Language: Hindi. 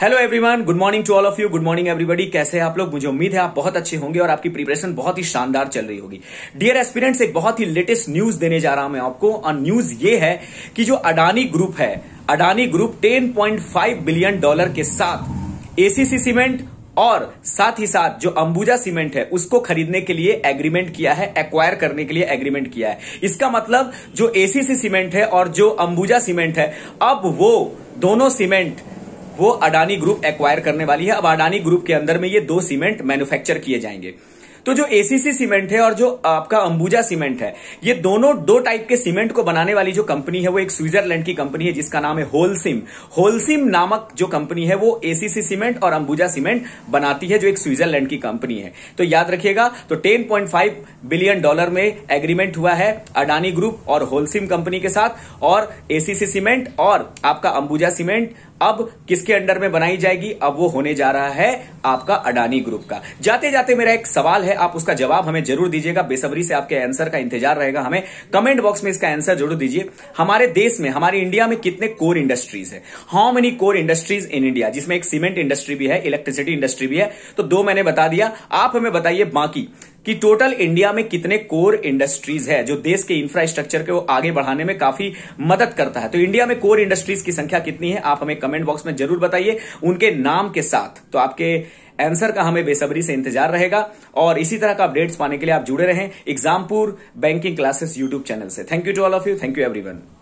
hello everyone good morning to all of you good morning everybody कैसे हैं आप लोग मुझे उम्मीद है आप बहुत अच्छे होंगे और आपकी प्रिपरेशन बहुत ही शानदार चल रही होगी डियर एस्पिरेंट्स एक बहुत ही लेटेस्ट न्यूज देने जा रहा हूं मैं आपको और न्यूज ये है कि जो अडानी ग्रुप है अडानी ग्रुप 10.5 बिलियन डॉलर के साथ एसीसी सीमेंट और साथ ही साथ जो अंबुजा सीमेंट है उसको खरीदने के लिए एग्रीमेंट किया है एक्वायर करने के लिए एग्रीमेंट किया है इसका मतलब जो एसीसी सीमेंट है और जो अंबुजा सीमेंट है अब वो दोनों सीमेंट वो अडानी ग्रुप एक्वायर करने वाली है अब अडानी ग्रुप के अंदर में ये दो सीमेंट मैन्युफैक्चर किए जाएंगे तो जो एसीसी सीमेंट है और जो आपका अंबुजा सीमेंट है ये दोनों दो टाइप के सीमेंट को बनाने वाली जो कंपनी है वो एक स्विट्जरलैंड की कंपनी है जिसका नाम है होलसिम होलसिम नामक जो कंपनी है वो एसीसी सीमेंट और अंबुजा सीमेंट बनाती है जो एक स्विट्जरलैंड की कंपनी है तो याद रखिएगा तो 10.5 बिलियन डॉलर में एग्रीमेंट हुआ है अडानी ग्रुप और होलसिम कंपनी के साथ और एसीसी सीमेंट और आपका अंबुजा सीमेंट अब किसके अंडर में बनाई जाएगी अब वो होने जा रहा है आपका अडानी ग्रुप का जाते जाते मेरा एक सवाल है आप उसका जवाब हमें जरूर दीजिएगा बेसब्री से आपके आंसर का इंतजार रहेगा हमें कमेंट बॉक्स में इसका आंसर जरूर दीजिए हमारे देश में हमारे इंडिया में कितने कोर इंडस्ट्रीज है how many core industries in India जिसमें एक सीमेंट इंडस्ट्री भी है इलेक्ट्रिसिटी इंडस्ट्री भी है तो दो मैंने बता दिया आप हमें बताइए बाकी कि टोटल इंडिया में कितने कोर इंडस्ट्रीज है जो देश के इंफ्रास्ट्रक्चर को आगे बढ़ाने में काफी मदद करता है तो इंडिया में कोर इंडस्ट्रीज की संख्या कितनी है आप हमें कमेंट बॉक्स में जरूर बताइए उनके नाम के साथ तो आपके आंसर का हमें बेसब्री से इंतजार रहेगा और इसी तरह का अपडेट्स पाने के लिए आप जुड़े रहें Exampur banking classes YouTube channel से thank you to all of you thank you everyone